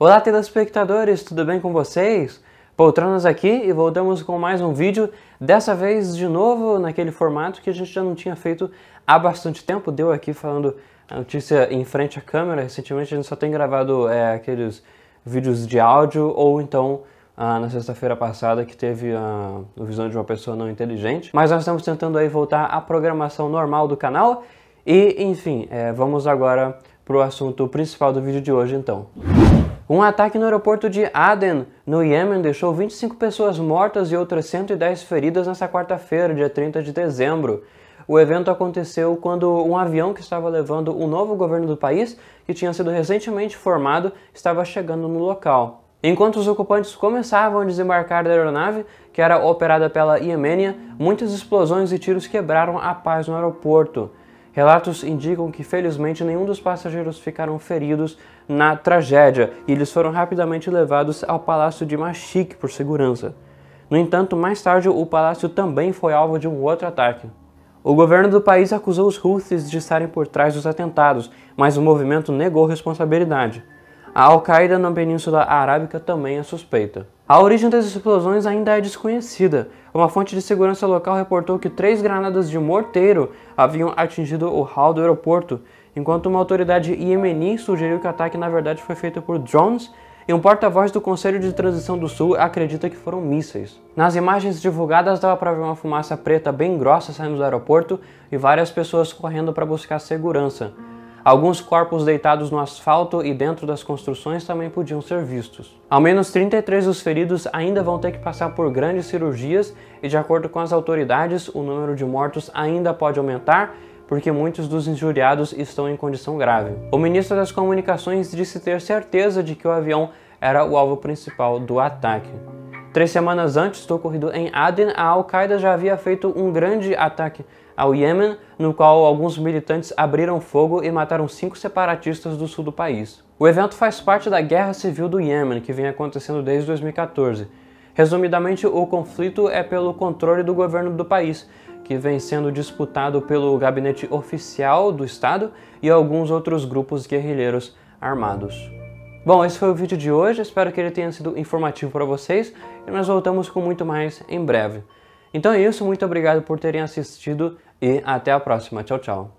Olá telespectadores, tudo bem com vocês? Poltronas aqui e voltamos com mais um vídeo, dessa vez de novo naquele formato que a gente já não tinha feito há bastante tempo, deu aqui falando a notícia em frente à câmera, recentemente a gente só tem gravado é, aqueles vídeos de áudio ou então ah, na sexta-feira passada que teve a ah, visão de uma pessoa não inteligente, mas nós estamos tentando aí voltar à programação normal do canal e enfim, é, vamos agora para o assunto principal do vídeo de hoje então. Um ataque no aeroporto de Aden, no Iêmen, deixou 25 pessoas mortas e outras 110 feridas nesta quarta-feira, dia 30 de dezembro. O evento aconteceu quando um avião que estava levando o novo governo do país, que tinha sido recentemente formado, estava chegando no local. Enquanto os ocupantes começavam a desembarcar da aeronave, que era operada pela Iemênia, muitas explosões e tiros quebraram a paz no aeroporto. Relatos indicam que, felizmente, nenhum dos passageiros ficaram feridos na tragédia e eles foram rapidamente levados ao Palácio de Machique por segurança. No entanto, mais tarde, o palácio também foi alvo de um outro ataque. O governo do país acusou os Houthis de estarem por trás dos atentados, mas o movimento negou responsabilidade. A Al-Qaeda na Península Arábica também é suspeita. A origem das explosões ainda é desconhecida. Uma fonte de segurança local reportou que três granadas de morteiro haviam atingido o hall do aeroporto, enquanto uma autoridade iemeni sugeriu que o ataque na verdade foi feito por drones e um porta-voz do Conselho de Transição do Sul acredita que foram mísseis. Nas imagens divulgadas dava para ver uma fumaça preta bem grossa saindo do aeroporto e várias pessoas correndo para buscar segurança. Alguns corpos deitados no asfalto e dentro das construções também podiam ser vistos. Ao menos 33 dos feridos ainda vão ter que passar por grandes cirurgias e, de acordo com as autoridades, o número de mortos ainda pode aumentar porque muitos dos injuriados estão em condição grave. O ministro das Comunicações disse ter certeza de que o avião era o alvo principal do ataque. Três semanas antes do ocorrido em Aden, a Al-Qaeda já havia feito um grande ataque ao Iêmen, no qual alguns militantes abriram fogo e mataram cinco separatistas do sul do país. O evento faz parte da Guerra Civil do Iêmen, que vem acontecendo desde 2014. Resumidamente, o conflito é pelo controle do governo do país, que vem sendo disputado pelo gabinete oficial do Estado e alguns outros grupos guerrilheiros armados. Bom, esse foi o vídeo de hoje, espero que ele tenha sido informativo para vocês e nós voltamos com muito mais em breve. Então é isso, muito obrigado por terem assistido e até a próxima. Tchau, tchau.